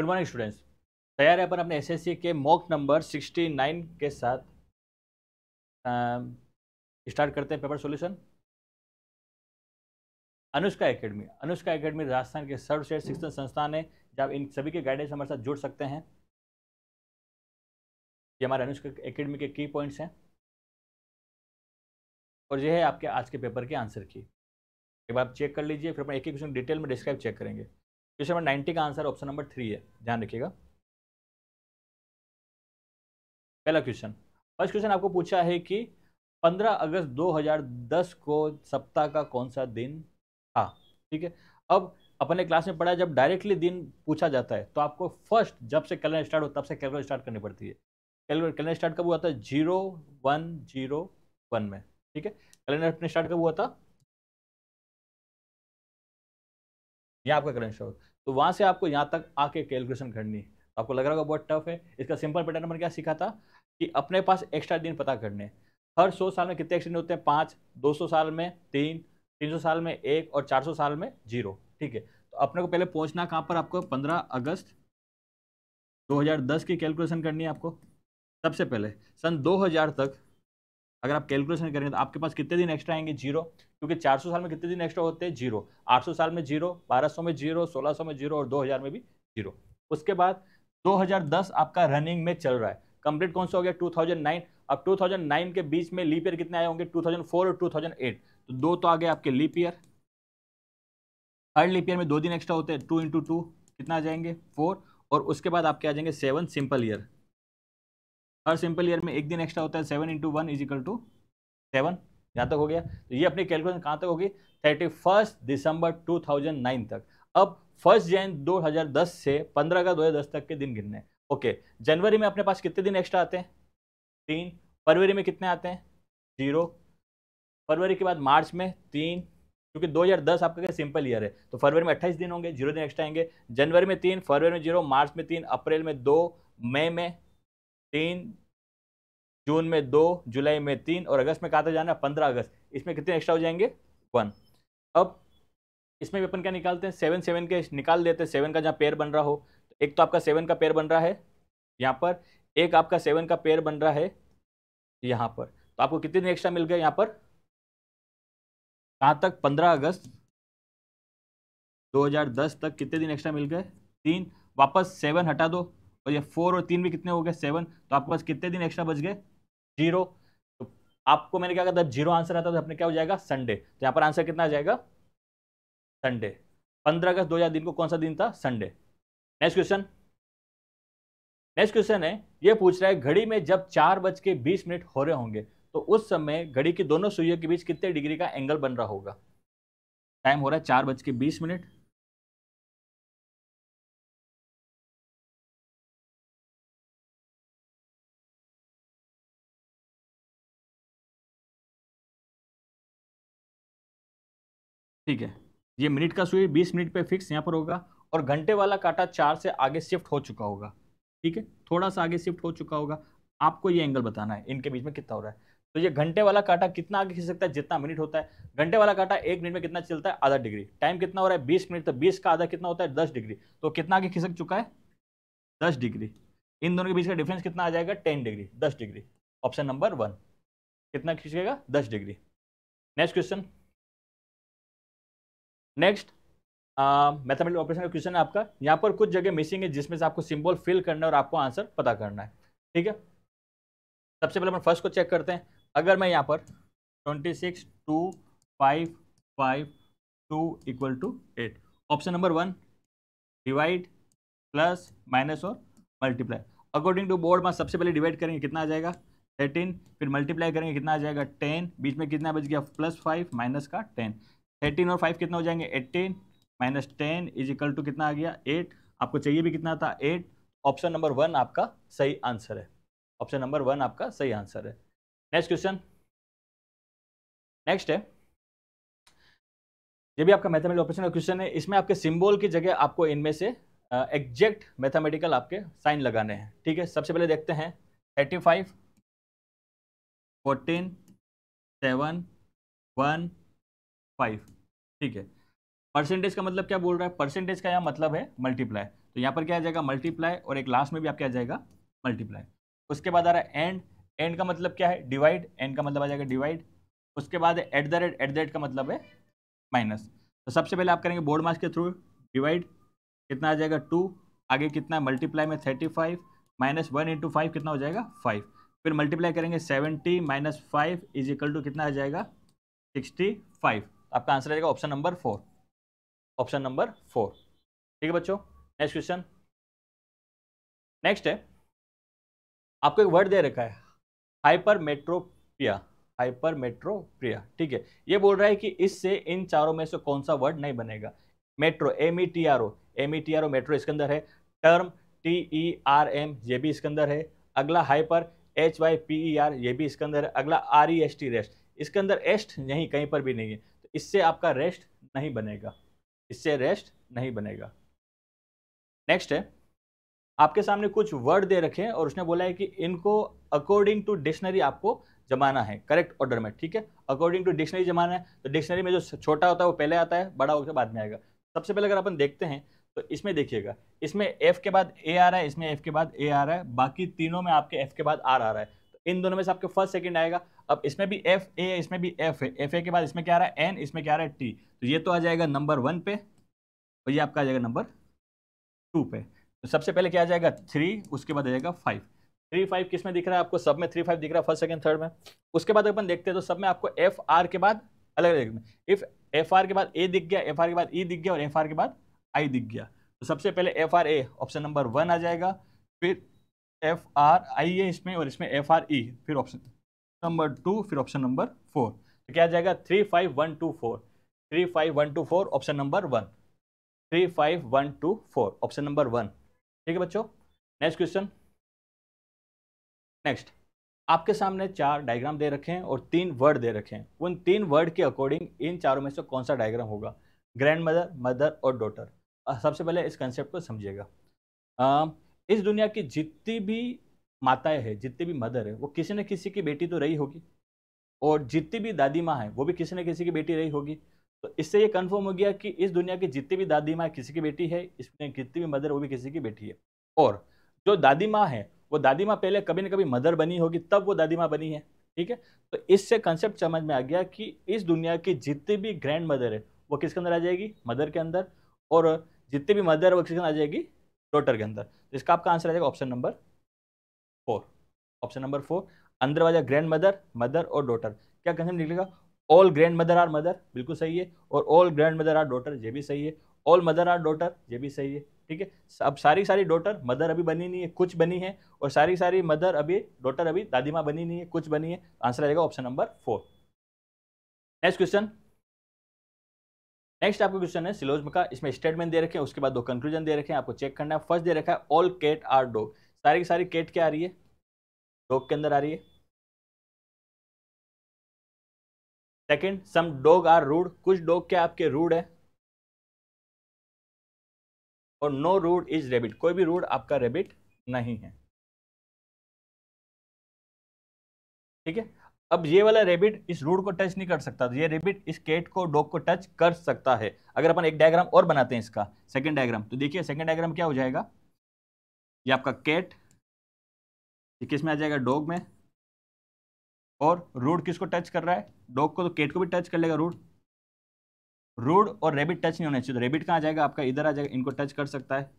Good morning students तैयार है अपन अपने एस के मॉक नंबर 69 के साथ स्टार्ट um, करते हैं paper solution Anushka academy Anushka academy Rajasthan के सर्वश्रेष्ठ शिक्षण संस्थान है जब इन सभी के गाइडेंस हमारे साथ जुड़ सकते हैं ये हमारे अनुष्का एकेडमी के की पॉइंट्स हैं और यह है आपके आज के पेपर के आंसर की एक बार चेक कर लीजिए फिर अपन एक एक क्वेश्चन डिटेल में डिस्क्राइब चेक करेंगे क्वेश्चन नंबर नाइन्टी का आंसर ऑप्शन नंबर थ्री है ध्यान रखिएगा पहला क्वेश्चन फर्स्ट क्वेश्चन आपको पूछा है कि 15 अगस्त 2010 को सप्ताह का कौन सा दिन था ठीक है अब अपने क्लास में पढ़ा जब डायरेक्टली दिन पूछा जाता है तो आपको फर्स्ट जब से कैलेंडर स्टार्ट हो तब से कैलकुलेट स्टार्ट करनी पड़ती है कैलेंडर स्टार्ट कब हुआ था जीरो वन जीरो वन में ठीक है कैलेंडर अपने स्टार्ट कब हुआ था ये आपका करंट शो तो वहाँ से आपको यहाँ तक आके कैलकुलेशन करनी तो आपको लग रहा होगा बहुत टफ है इसका सिंपल पैटर्न मैंने क्या सीखा था कि अपने पास एक्स्ट्रा दिन पता करने हर सौ साल में कितने एक्सीडेंट होते हैं पाँच दो सौ साल में तीन तीन सौ साल में एक और चार सौ साल में जीरो ठीक है तो अपने को पहले पहुंचना कहाँ पर आपको पंद्रह अगस्त 2010 की कैलकुलेशन करनी है आपको सबसे पहले सन 2000 तक अगर आप कैलकुलेशन करेंगे तो आपके पास कितने दिन एक्स्ट्रा आएंगे जीरो क्योंकि 400 साल में कितने दिन एक्स्ट्रा होते हैं जीरो 800 साल में जीरो 1200 में जीरो 1600 में जीरो और 2000 में भी जीरो उसके बाद 2010 आपका रनिंग में चल रहा है कंप्लीट कौन सा हो गया 2009 अब 2009 के बीच में लीप ईयर कितने आए होंगे 2004 और 2008 तो दो तो आ गए आपके leap year third leap year में दो दिन एक्स्ट्रा होते हैं टू इंटू टू कितना आ जाएंगे फोर और उसके बाद आपके आ जाएंगे सेवन सिंपल ईयर हर सिंपल ईयर में एक दिन एक्स्ट्रा होता है seven into one is equal to seven यहाँ तक हो गया तो ये अपनी कैलकुलेशन कहाँ तक होगी thirty first December two thousand nine तक अब फर्स्ट जैन दो हज़ार दस से पंद्रह अगस्त दो हज़ार दस तक के दिन गिनने ओके जनवरी में अपने पास कितने दिन एक्स्ट्रा आते हैं तीन फरवरी में कितने आते हैं जीरो फरवरी के बाद मार्च में तीन क्योंकि 2010 आपका क्या सिंपल ईयर है तो फरवरी में 28 दिन होंगे जीरो दिन एक्स्ट्रा आएंगे जनवरी में तीन फरवरी में जीरो मार्च में तीन अप्रैल में दो मई में तीन जून में दो जुलाई में तीन और अगस्त में कहा था जाना पंद्रह अगस्त इसमें कितने एक्स्ट्रा हो जाएंगे वन अब इसमें भी अपन क्या निकालते हैं सेवन सेवन के निकाल देते हैं सेवन का जहाँ पेयर बन रहा हो तो एक तो आपका सेवन का पेयर बन रहा है यहाँ पर एक आपका सेवन का पेयर बन रहा है यहाँ पर तो आपको कितने दिन एक्स्ट्रा मिल गए यहाँ पर कहाँ तक पंद्रह अगस्त 2010 तक कितने दिन एक्स्ट्रा मिल गए तीन वापस सेवन हटा दो और तो ये फोर और तीन भी कितने हो गए सेवन तो आपके पास कितने दिन एक्स्ट्रा बच गए जीरो तो आपको मैंने क्या कहा जीरो आंसर आता तो अपने क्या हो जाएगा संडे तो यहाँ पर आंसर कितना आ जाएगा संडे पंद्रह अगस्त दो हज़ार दिन को कौन सा दिन था Sunday next question next question है ये पूछ रहा है घड़ी में जब चार बज के बीस मिनट हो रहे होंगे तो उस समय घड़ी की दोनों सुइयों के बीच कितने डिग्री का एंगल बन रहा होगा टाइम हो रहा है चार बज के बीस मिनट ठीक है ये मिनट का सुई बीस मिनट पे फिक्स यहाँ पर होगा और घंटे वाला काटा चार से आगे शिफ्ट हो चुका होगा ठीक है थोड़ा सा आगे शिफ्ट हो चुका होगा आपको ये एंगल बताना है इनके बीच में कितना हो रहा है तो ये घंटे वाला काटा कितना आगे खींच सकता है जितना मिनट होता है घंटे वाला काटा एक मिनट में कितना चलता है आधा डिग्री टाइम कितना हो रहा है बीस मिनट तो बीस का आधा कितना होता है दस डिग्री तो कितना आगे खिसक चुका है दस डिग्री इन दोनों के बीच का डिफरेंस कितना आ जाएगा टेन डिग्री दस डिग्री ऑप्शन नंबर वन कितना खींचेगा दस degree next question next mathematical operation का क्वेश्चन है आपका यहाँ पर कुछ जगह मिसिंग है जिसमें से आपको सिंबल फिल करना है और आपको आंसर पता करना है ठीक है सबसे पहले अपन फर्स्ट को चेक करते हैं अगर मैं यहाँ पर twenty six two five five two equal to eight option number one divide plus minus और मल्टीप्लाई अकॉर्डिंग टू बोर्ड में सबसे पहले डिवाइड करेंगे कितना आ जाएगा थर्टीन फिर मल्टीप्लाई करेंगे कितना आ जाएगा टेन बीच में कितना बच गया प्लस फाइव माइनस का टेन थर्टीन और फाइव कितना हो जाएंगे eighteen minus ten is equal to कितना आ गया एट आपको चाहिए भी कितना था एट ऑप्शन नंबर वन आपका सही आंसर है ऑप्शन नंबर वन आपका सही आंसर है नेक्स्ट क्वेश्चन नेक्स्ट है ये भी आपका मैथमेटिकल ऑपरेशन का क्वेश्चन है इसमें आपके सिंबल की जगह आपको इनमें से एग्जैक्ट मैथमेटिकल आपके साइन लगाने हैं ठीक है सबसे पहले देखते हैं thirty five fourteen seven one five ठीक है परसेंटेज का मतलब क्या बोल रहा है परसेंटेज का यहाँ मतलब है मल्टीप्लाई तो यहाँ पर क्या आ जाएगा मल्टीप्लाई और एक लास्ट में भी आपके आ जाएगा मल्टीप्लाई उसके बाद आ रहा है एंड एंड का मतलब क्या है डिवाइड एंड का मतलब आ जाएगा डिवाइड उसके बाद at the rate at the rate का मतलब है माइनस तो सबसे पहले आप करेंगे बोर्ड मार्क्स के थ्रू डिवाइड कितना आ जाएगा टू आगे कितना है मल्टीप्लाई में thirty five minus one into five कितना हो जाएगा फाइव फिर मल्टीप्लाई करेंगे seventy minus five is equal to कितना आ जाएगा सिक्सटी फाइव तो आपका आंसर रहेगा option number four option number four ठीक है बच्चों नेक्स्ट क्वेश्चन नेक्स्ट है आपको एक वर्ड दे रखा है हाइपर मेट्रोपिया हाइपर मेट्रोप्रिया ठीक है ये बोल रहा है कि इससे इन चारों में से कौन सा वर्ड नहीं बनेगा metro M E T R O M E T R O metro इसके अंदर है term T E R M ये भी इसके अंदर है अगला hyper H Y P E R ये भी इसके अंदर है अगला R E S T rest इसके अंदर एस्ट यहीं कहीं पर भी नहीं है इससे आपका रेस्ट नहीं बनेगा इससे रेस्ट नहीं बनेगा नेक्स्ट है आपके सामने कुछ वर्ड दे रखे हैं और उसने बोला है कि इनको अकॉर्डिंग टू डिक्शनरी आपको जमाना है करेक्ट ऑर्डर में ठीक है अकॉर्डिंग टू डिक्शनरी जमाना है तो डिक्शनरी में जो छोटा होता है वो पहले आता है बड़ा होकर बाद में आएगा सबसे पहले अगर अपन देखते हैं तो इसमें देखिएगा इसमें एफ के बाद ए आ रहा है इसमें एफ के बाद ए आ रहा है बाकी तीनों में आपके एफ के बाद आर आ रहा है तो इन दोनों में से आपके फर्स्ट सेकेंड आएगा अब इसमें भी एफ ए है इसमें भी एफ है एफ ए के बाद इसमें क्या आ रहा है एन इसमें क्या आ रहा है टी तो ये तो आ जाएगा नंबर वन पे और ये आपका आ जाएगा नंबर टू पे तो सबसे पहले क्या आ जाएगा थ्री उसके बाद आ जाएगा फाइव थ्री फाइव किस में दिख रहा है आपको सब में थ्री फाइव दिख रहा है फर्स्ट सेकंड थर्ड में उसके बाद अपन देखते हैं तो सब में आपको एफ आर के बाद अलग अलग में इफ एफ आर के बाद ए दिख गया एफ आर के बाद ई e दिख गया और एफ आर के बाद आई दिख गया तो सबसे पहले F R A option number one आ जाएगा फिर एफ आर आई ए इसमें और इसमें एफ आर ई फिर ऑप्शन नंबर टू फिर ऑप्शन नंबर फोर तो क्या आ जाएगा three five one two four three five one two four option number one three five one two four option number one ठीक है बच्चों नेक्स्ट क्वेश्चन नेक्स्ट आपके सामने चार डायग्राम दे रखे हैं और तीन वर्ड दे रखे हैं उन तीन वर्ड के अकॉर्डिंग इन चारों में से कौन सा डायग्राम होगा ग्रैंड मदर मदर और डॉटर सबसे पहले इस कंसेप्ट को समझिएगा इस दुनिया की जितनी भी माताएं हैं जितने भी मदर है वो किसी न किसी की बेटी तो रही होगी और जितनी भी दादी माँ है वो भी किसी न किसी की बेटी रही होगी तो इससे ये कन्फर्म हो गया कि इस दुनिया की जितनी भी दादी माँ किसी की बेटी है इसमें जितनी भी मदर वो भी किसी की बेटी है और जो दादी माँ है वो दादी माँ पहले कभी ना कभी मदर बनी होगी तब वो दादी माँ बनी है ठीक है तो इससे कंसेप्ट समझ में आ गया कि इस दुनिया की जितनी भी ग्रैंड मदर है वो किसके अंदर आ जाएगी मदर के अंदर और जितनी भी मदर है वो किसके अंदर आ जाएगी डॉटर के अंदर तो इसका आपका आंसर आ जाएगा option number four option number four अंदर वाला ग्रैंड मदर मदर और डॉटर क्या कंसेप्ट निकलेगा all grandmother are mother बिल्कुल सही है और all grandmother are daughter ये भी सही है ऑल मदर आर डॉटर ये भी सही है ठीक है अब सारी सारी डॉटर मदर अभी बनी नहीं है कुछ बनी है और सारी सारी मदर अभी डॉटर अभी दादी माँ बनी नहीं है कुछ बनी है आंसर आएगा option number four next question next आपका क्वेश्चन है सिलोज का इसमें स्टेटमेंट दे रखे हैं उसके बाद दो कंक्लूजन दे रखे हैं आपको चेक करना है फर्स्ट दे रखा है ऑल कैट आर डॉग सारी की सारी केट क्या आ रही है डॉग के अंदर आ रही है second some dog are rude कुछ डॉग क्या आपके रूड है और नो रूड इज रेबिट कोई भी रूड आपका रेबिट नहीं है ठीक है अब ये वाला रेबिट इस रूड को टच नहीं कर सकता ये रेबिट इस केट को डॉग को टच कर सकता है अगर अपन एक डायग्राम और बनाते हैं इसका सेकंड डायग्राम तो देखिए सेकंड डायग्राम क्या हो जाएगा ये आपका कैट ये किस में आ जाएगा डॉग में और रूड किसको टच कर रहा है डॉग को तो केट को भी टच कर लेगा रूड रूड और रेबिट टच नहीं होना चाहिए तो रेबिट कहाँ आ जाएगा आपका इधर आ जाएगा इनको टच कर सकता है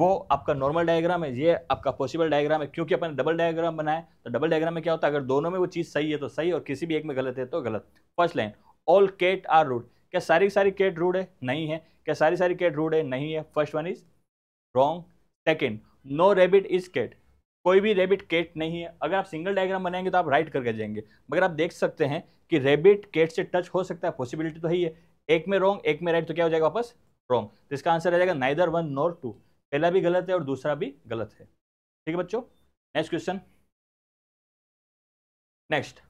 वो आपका नॉर्मल डायग्राम है ये आपका पॉसिबल डायग्राम है क्योंकि अपने डबल डायग्राम बनाए तो डबल डायग्राम में क्या होता है अगर दोनों में वो चीज़ सही है तो सही और किसी भी एक में गलत है तो गलत first line all cat are rude क्या सारी सारी केट रूड है नहीं है क्या सारी सारी केट रूड है नहीं है first one is wrong second no rabbit is cat कोई भी रेबिट केट नहीं है अगर आप सिंगल डायग्राम बनाएंगे तो आप राइट करके जाएंगे मगर आप देख सकते हैं कि रेबिट केट से टच हो सकता है पॉसिबिलिटी तो ही है एक में रॉन्ग एक में राइट तो क्या हो जाएगा वापस रॉन्ग तो इसका आंसर आ जाएगा नाइदर वन नॉर टू पहला भी गलत है और दूसरा भी गलत है ठीक है बच्चों नेक्स्ट क्वेश्चन नेक्स्ट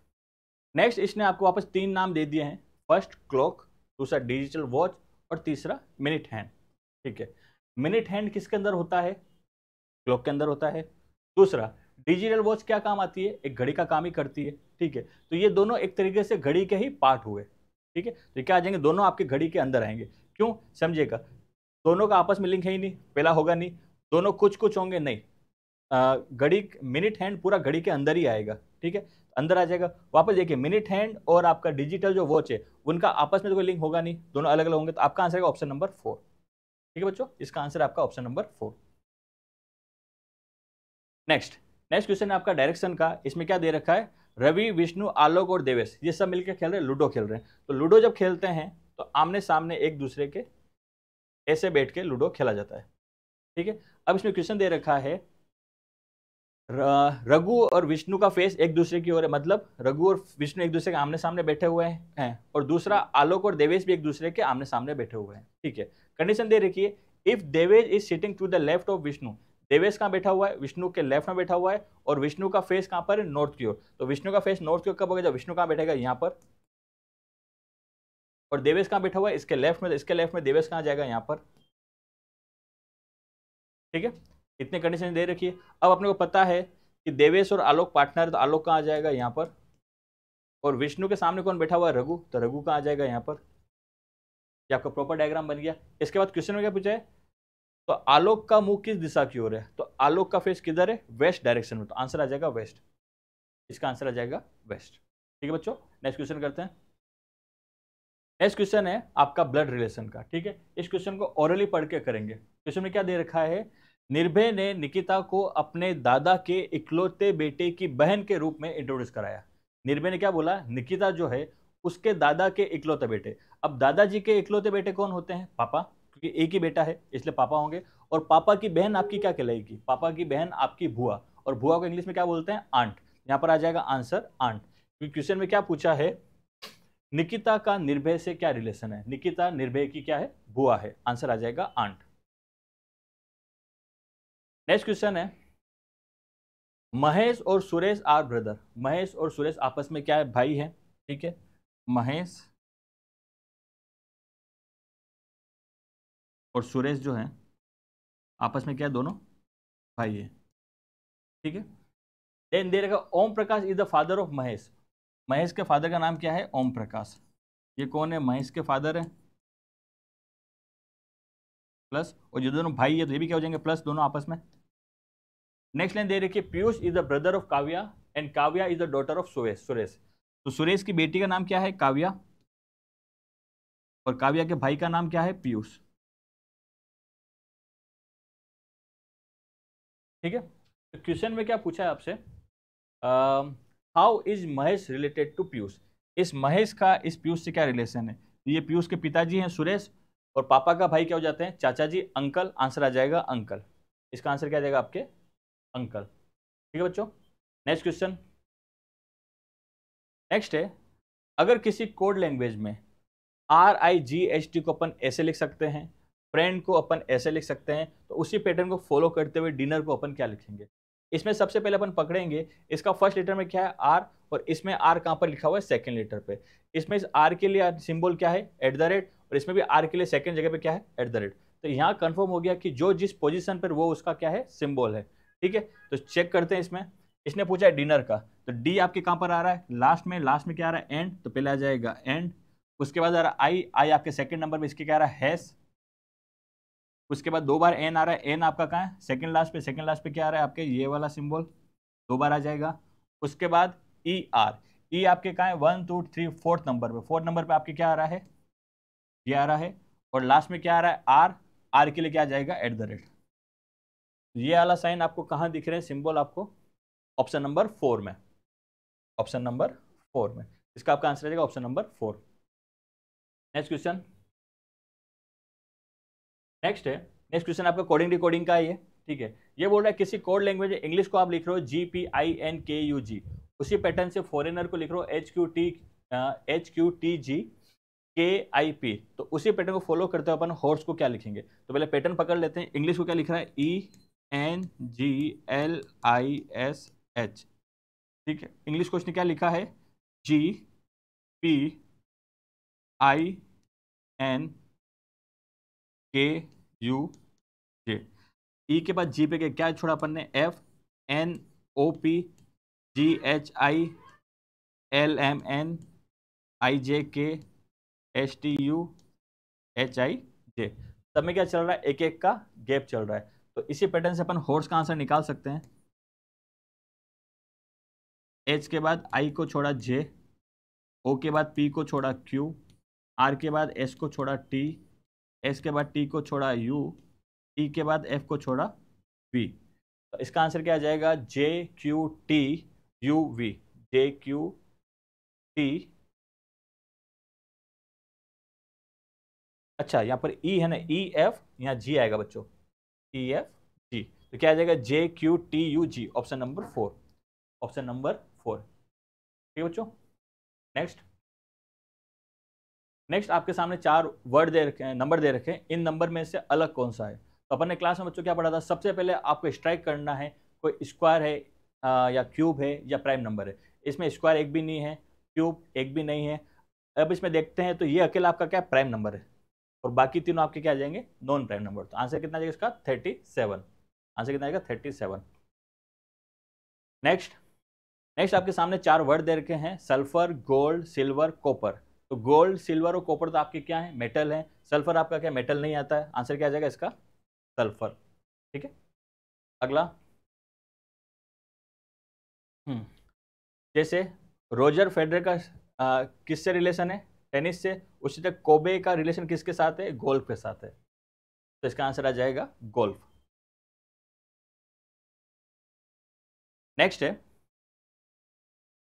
नेक्स्ट इसने आपको वापस तीन नाम दे दिए हैं फर्स्ट क्लॉक दूसरा डिजिटल वॉच और तीसरा मिनट हैंड ठीक है मिनट हैंड किसके अंदर होता है क्लॉक के अंदर होता है दूसरा डिजिटल वॉच क्या काम आती है एक घड़ी का काम ही करती है ठीक है तो ये दोनों एक तरीके से घड़ी के ही पार्ट हुए ठीक है तो क्या आ जाएंगे दोनों आपके घड़ी के अंदर आएंगे क्यों समझिएगा दोनों का आपस में लिंक है ही नहीं पहला होगा नहीं दोनों कुछ कुछ होंगे नहीं घड़ी मिनट हैंड पूरा घड़ी के अंदर ही आएगा ठीक है अंदर आ जाएगा वापस देखिए मिनट हैंड और आपका डिजिटल जो वॉच है उनका आपस में तो कोई लिंक होगा नहीं दोनों अलग अलग होंगे तो आपका आंसर है ऑप्शन नंबर फोर ठीक है बच्चों इसका आंसर आपका option number four next next question है आपका डायरेक्शन का इसमें क्या दे रखा है रवि विष्णु आलोक और देवेश ये सब मिलकर खेल रहे हैं लूडो खेल रहे हैं तो लूडो जब खेलते हैं तो आमने सामने एक दूसरे के ऐसे बैठ के लूडो खेला जाता है ठीक है अब इसमें क्वेश्चन दे रखा है रघु और विष्णु का फेस एक दूसरे की ओर है मतलब रघु और विष्णु एक दूसरे के आमने सामने बैठे हुए हैं और दूसरा आलोक और देवेश भी एक दूसरे के आमने सामने बैठे हुए हैं ठीक है कंडीशन दे रखिए if Devesh is sitting to the left of Vishnu Devesh कहाँ बैठा हुआ है विष्णु के लेफ्ट में बैठा हुआ है और विष्णु का फेस कहाँ पर है नॉर्थ की ओर तो विष्णु का फेस नॉर्थ की ओर कब होगा जब विष्णु कहाँ बैठेगा यहाँ पर और देवेश कहाँ बैठा हुआ है इसके लेफ्ट में इसके लेफ्ट में देवेश कहाँ जाएगा यहाँ पर ठीक है इतने कंडीशन दे रखी है अब अपने को पता है कि देवेश और आलोक पार्टनर तो आलोक कहाँ आ जाएगा यहाँ पर और विष्णु के सामने कौन बैठा हुआ है रघु तो रघु कहाँ आ जाएगा यहाँ पर ये आपका प्रॉपर डायग्राम बन गया इसके बाद क्वेश्चन में क्या पूछा है तो आलोक का मुंह किस दिशा की ओर है तो आलोक का फेस किधर है वेस्ट डायरेक्शन में तो आंसर आ जाएगा वेस्ट इसका आंसर आ जाएगा वेस्ट ठीक है बच्चों नेक्स्ट क्वेश्चन करते हैं नेक्स्ट क्वेश्चन है आपका ब्लड रिलेशन का ठीक है इस क्वेश्चन को ओरली पढ़ के करेंगे क्वेश्चन में क्या दे रखा है निर्भय ने निकिता को अपने दादा के इकलौते बेटे की बहन के रूप में इंट्रोड्यूस कराया निर्भय ने क्या बोला निकिता जो है उसके दादा के इकलौते बेटे अब दादाजी के इकलौते बेटे कौन होते हैं पापा क्योंकि एक ही बेटा है इसलिए पापा होंगे और पापा की बहन आपकी क्या कहलाएगी पापा की बहन आपकी भुआ और भुआ को इंग्लिश में क्या बोलते हैं आंट यहाँ पर आ जाएगा आंसर आंट क्योंकि क्वेश्चन में क्या पूछा है निकिता का निर्भय से क्या रिलेशन है निकिता निर्भय की क्या है भुआ है आंसर आ जाएगा आंट नेक्स्ट क्वेश्चन है महेश और सुरेश आर ब्रदर महेश और सुरेश आपस में क्या है भाई है ठीक है महेश और सुरेश जो है आपस में क्या है दोनों भाई है ठीक है देन दे रखा Om Prakash is the father of Mahesh Mahesh के फादर का नाम क्या है ओम प्रकाश ये कौन है महेश के फादर है प्लस और जो दोनों भाई है तो ये भी क्या हो जाएंगे प्लस दोनों आपस में नेक्स्ट लाइन दे रखिए Piyush is the brother of Kavya and Kavya is the daughter of Suresh Suresh तो सुरेश की बेटी का नाम क्या है काव्या और काव्या के भाई का नाम क्या है पीयूष ठीक है तो क्वेश्चन में क्या पूछा है आपसे how is Mahesh related to Piyush इस महेश का इस पीयूष से क्या रिलेशन है तो ये पीयूष के पिताजी हैं सुरेश और पापा का भाई क्या हो जाते हैं चाचा जी अंकल आंसर आ जाएगा अंकल इसका आंसर क्या आ जाएगा आपके अंकल ठीक है बच्चों नेक्स्ट क्वेश्चन नेक्स्ट है अगर किसी कोड लैंग्वेज में R I G H T को अपन ऐसे लिख सकते हैं फ्रेंड को अपन ऐसे लिख सकते हैं तो उसी पैटर्न को फॉलो करते हुए डिनर को अपन क्या लिखेंगे इसमें सबसे पहले अपन पकड़ेंगे इसका फर्स्ट लेटर में क्या है आर और इसमें आर कहाँ पर लिखा हुआ है सेकेंड लेटर पे इसमें इस आर के लिए सिंबल क्या है एट द रेट और इसमें भी आर के लिए सेकेंड जगह पे क्या है एट द रेट तो यहाँ कन्फर्म हो गया कि जो जिस पोजिशन पर वो उसका क्या है सिम्बॉल है ठीक है तो चेक करते हैं इसमें इसने पूछा है डिनर का तो डी आपके कहाँ पर आ रहा है लास्ट में लास्ट में क्या आ रहा है एंड तो पहले आ जाएगा एंड उसके बाद आ रहा आई आई आपके सेकंड नंबर पे इसके क्या आ रहा है हैस उसके बाद दो बार एन आ रहा है एन आपका कहाँ है सेकंड लास्ट पे सेकंड लास्ट पे क्या आ रहा है आपके ये वाला सिंबल दो बार आ जाएगा उसके बाद ई आर ई आपके कहाँ है one two three fourth number पे फोर्थ नंबर पे आपके क्या आ रहा है ये आ रहा है और लास्ट में क्या आ रहा है आर आर के लिए क्या आ जाएगा एट द रेट ये वाला साइन आपको कहाँ दिख रहे हैं सिंबल आपको ऑप्शन नंबर फोर में ऑप्शन नंबर फोर में इसका आपका आंसर रहेगा option number four next question next है नेक्स्ट क्वेश्चन आपका कोडिंग रिकॉर्डिंग का ये ठीक है ये बोल रहा है किसी कोड लैंग्वेज इंग्लिश को आप लिख रहे हो G P I N K U G उसी पैटर्न से फॉरेनर को लिख रहे हो H Q T H Q T G K I P तो उसी पैटर्न को फॉलो करते हुए अपन हॉर्स को क्या लिखेंगे तो पहले पैटर्न पकड़ लेते हैं इंग्लिश को क्या लिख रहा है E e, N G L I S H ठीक है इंग्लिश क्वेश्चन क्या लिखा है G P I N K U J E K बाद जी पे के क्या छोड़ा अपन ने F N O P G H I L M N I J K S T U H I J सब में क्या चल रहा है एक एक का गैप चल रहा है तो इसी पैटर्न से अपन हॉर्स का आंसर निकाल सकते हैं एच के बाद आई को छोड़ा जे ओ के बाद पी को छोड़ा क्यू आर के बाद एस को छोड़ा टी एस के बाद टी को छोड़ा यू टी के बाद एफ को छोड़ा वी तो इसका आंसर क्या आ जाएगा J Q T U V J Q T अच्छा यहाँ पर ई e है ना ई e एफ यहाँ जी आएगा बच्चों टी एफ जी तो क्या आ जाएगा J Q T U G option number four option number four ठीक है बच्चों नेक्स्ट नेक्स्ट आपके सामने चार वर्ड दे रखे हैं नंबर दे रखे हैं इन नंबर में से अलग कौन सा है तो अपन ने क्लास में बच्चों क्या पढ़ा था सबसे पहले आपको स्ट्राइक करना है कोई स्क्वायर है आ, या क्यूब है या प्राइम नंबर है इसमें स्क्वायर एक भी नहीं है क्यूब एक भी नहीं है अब इसमें देखते हैं तो ये अकेला आपका क्या प्राइम नंबर है और बाकी तीनों आपके क्या आ जाएंगे नॉन प्राइम नंबर तो आंसर कितना आ इसका थर्टी सेवन आंसर कितना आएगा थर्टी सेवन नेक्स्ट नेक्स्ट आपके सामने चार वर्ड दे रखे हैं सल्फर गोल्ड सिल्वर कॉपर तो गोल्ड सिल्वर और कॉपर तो आपके क्या है मेटल है सल्फर आपका क्या मेटल नहीं आता है आंसर क्या आ जाएगा इसका सल्फर ठीक है अगला हम्म। जैसे रोजर फेडर का किससे रिलेशन है टेनिस से उसी तक कोबे का रिलेशन किसके साथ है गोल्फ के साथ है तो इसका आंसर आ जाएगा गोल्फ नेक्स्ट है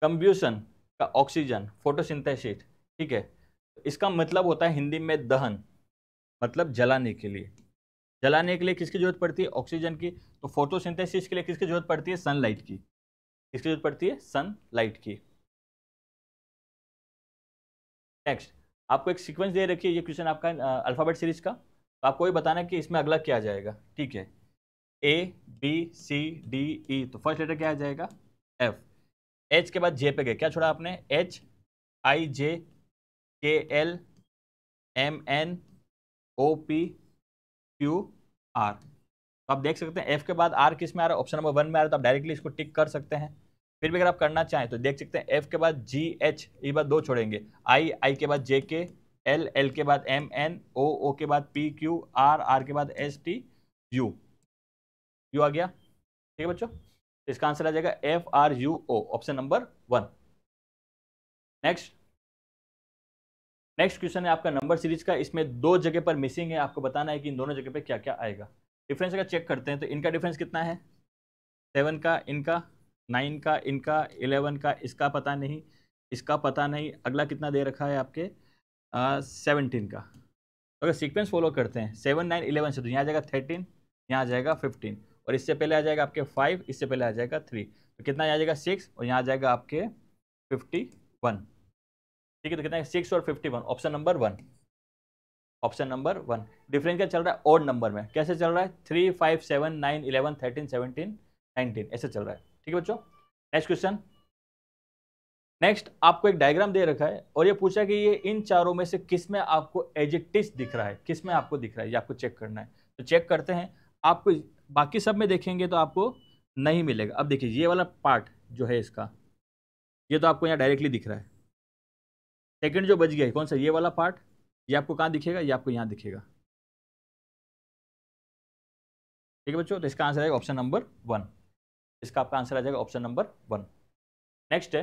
कंब्यूशन का ऑक्सीजन फोटोसिंथेसिस ठीक है इसका मतलब होता है हिंदी में दहन मतलब जलाने के लिए जलाने के लिए किसकी जरूरत पड़ती है ऑक्सीजन की तो फोटोसिंथेसिस के लिए किसकी जरूरत पड़ती है सनलाइट की किसकी जरूरत पड़ती है सनलाइट की नेक्स्ट आपको एक सीक्वेंस दे रखी है ये क्वेश्चन आपका अल्फ़ाबेट सीरीज का तो आपको ये बताना है कि इसमें अगला क्या आ जाएगा ठीक है A B C D E तो फर्स्ट लेटर क्या आ जाएगा एफ एच के बाद जे पे गए क्या छोड़ा आपने H I J K L M N O P Q R तो आप देख सकते हैं एफ के बाद आर किस में आ रहा है ऑप्शन नंबर वन में आ रहा है तो आप डायरेक्टली इसको टिक कर सकते हैं फिर भी अगर आप करना चाहें तो देख सकते हैं एफ के बाद जी एच ये बात दो छोड़ेंगे आई आई के बाद जे के एल एल के बाद एम एन ओ ओ के बाद पी क्यू आर आर के बाद एस टी यू यू आ गया ठीक है बच्चों तो इसका आंसर आ जाएगा F R U O option number one next next question है आपका नंबर सीरीज का इसमें दो जगह पर मिसिंग है आपको बताना है कि इन दोनों जगह पर क्या क्या आएगा डिफरेंस अगर चेक करते हैं तो इनका डिफरेंस कितना है सेवन का इनका नाइन का इनका इलेवन का इसका पता नहीं इसका पता नहीं अगला कितना दे रखा है आपके सेवनटीन का अगर सीक्वेंस फॉलो करते हैं सेवन नाइन इलेवन से तो यहाँ आ जाएगा थर्टीन यहाँ आ जाएगा फिफ्टीन और इससे पहले आ जाएगा आपके फाइव इससे पहले आ जाएगा थ्री तो कितना आ जाएगा सिक्स और यहाँ आ जाएगा आपके फिफ्टी वन ठीक है तो कितना सिक्स और fifty one option number one option number one difference क्या चल रहा है ओड नंबर में कैसे चल रहा है three five seven nine eleven thirteen seventeen nineteen ऐसे चल रहा है ठीक है बच्चों नेक्स्ट क्वेश्चन नेक्स्ट आपको एक डायग्राम दे रखा है और ये पूछा कि ये इन चारों में से किस में आपको एजिटिस दिख रहा है किस में आपको दिख रहा है ये आपको चेक करना है तो चेक करते हैं आपको बाकी सब में देखेंगे तो आपको नहीं मिलेगा अब देखिए ये वाला पार्ट जो है इसका ये तो आपको यहाँ डायरेक्टली दिख रहा है सेकेंड जो बच गया है कौन सा ये वाला पार्ट ये आपको कहाँ दिखेगा ये आपको यहाँ दिखेगा ठीक है बच्चों तो इसका आंसर है ऑप्शन नंबर वन इसका आपका आंसर आ जाएगा ऑप्शन नंबर वन नेक्स्ट है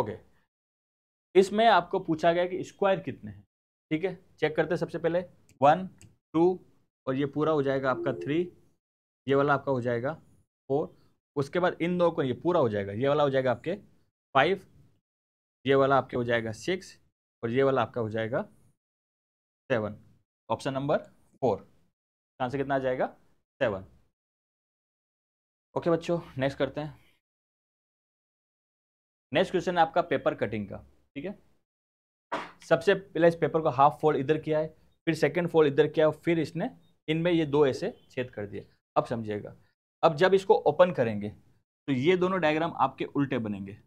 ओके इसमें आपको पूछा गया कि स्क्वायर कितने हैं ठीक है चेक करते हैं सबसे पहले वन टू और ये पूरा हो जाएगा आपका थ्री ये वाला आपका हो जाएगा फोर उसके बाद इन दो को ये पूरा हो जाएगा ये वाला हो जाएगा आपके फाइव ये वाला आपके हो जाएगा सिक्स और ये वाला आपका हो जाएगा seven option number four answer कितना आ जाएगा सेवन ओके बच्चों नेक्स्ट करते हैं नेक्स्ट क्वेश्चन है आपका पेपर कटिंग का ठीक है सबसे पहले इस पेपर को हाफ फोल्ड इधर किया है फिर सेकंड फोल्ड इधर किया है फिर इसने इनमें ये दो ऐसे छेद कर दिए अब समझिएगा अब जब इसको ओपन करेंगे तो ये दोनों डायग्राम आपके उल्टे बनेंगे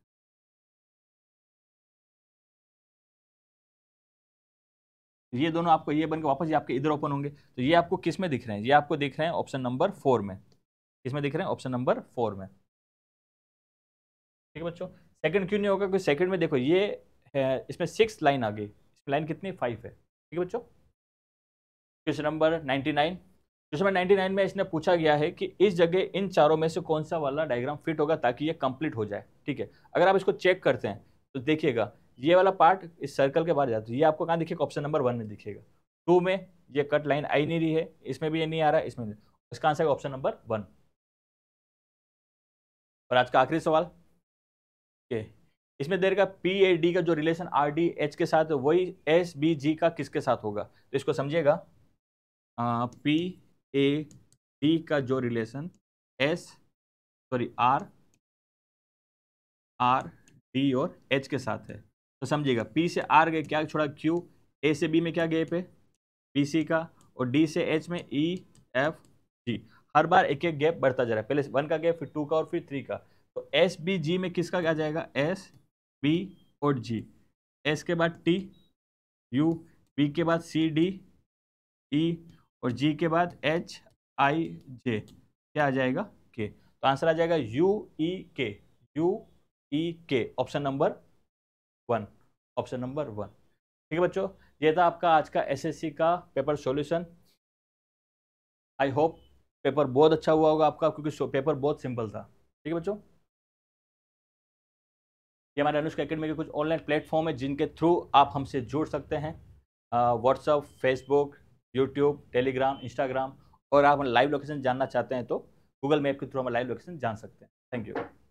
ये दोनों आपको ये बनकर वापस ये आपके इधर ओपन होंगे तो ये आपको किस में दिख रहे हैं ये आपको दिख रहे हैं ऑप्शन नंबर फोर में इसमें दिख रहे हैं ऑप्शन नंबर फोर में ठीक है बच्चों सेकंड क्यों नहीं होगा क्योंकि सेकंड में देखो ये है इसमें सिक्स लाइन आ गई इसमें लाइन कितनी फाइव है ठीक है बच्चों question number ninety nine question number 99 में इसने पूछा गया है कि इस जगह इन चारों में से कौन सा वाला डायग्राम फिट होगा ताकि ये कंप्लीट हो जाए ठीक है अगर आप इसको चेक करते हैं तो देखिएगा ये वाला पार्ट इस सर्कल के बाहर जाता है ये आपको कहाँ दिखेगा ऑप्शन नंबर वन में दिखेगा टू में ये कट लाइन आई नहीं रही है इसमें भी ये नहीं आ रहा है इसमें इसका आंसर है ऑप्शन नंबर वन और आज का आखिरी सवाल के इसमें देर का पी ए डी का जो रिलेशन आर डी एच के साथ वही एस बी जी का किसके साथ होगा तो इसको समझिएगा पी ए डी का जो relation S sorry R R D और एच के साथ है तो समझिएगा पी से आर गए क्या छोड़ा क्यू ए से बी में क्या गए पे बी सी का और डी से एच में ई एफ जी हर बार एक एक गैप बढ़ता जा रहा है पहले वन का गैप फिर टू का और फिर थ्री का तो एस बी जी में किसका आ जाएगा एस बी और जी एस के बाद टी यू बी के बाद सी डी ई और जी के बाद एच आई जे क्या आ जाएगा के तो आंसर आ जाएगा यू ई के U E K option number one option number one ठीक है बच्चों ये था आपका आज का एसएससी का paper solution I hope paper बहुत अच्छा हुआ होगा आपका क्योंकि पेपर बहुत सिंपल था ठीक है बच्चों ये हमारे अनुष्का अकेडमी के कुछ ऑनलाइन प्लेटफॉर्म है जिनके थ्रू आप हमसे जुड़ सकते हैं WhatsApp Facebook YouTube Telegram Instagram और आप लाइव लोकेशन जानना चाहते हैं तो गूगल मैप के थ्रू हम लाइव लोकेशन जान सकते हैं थैंक यू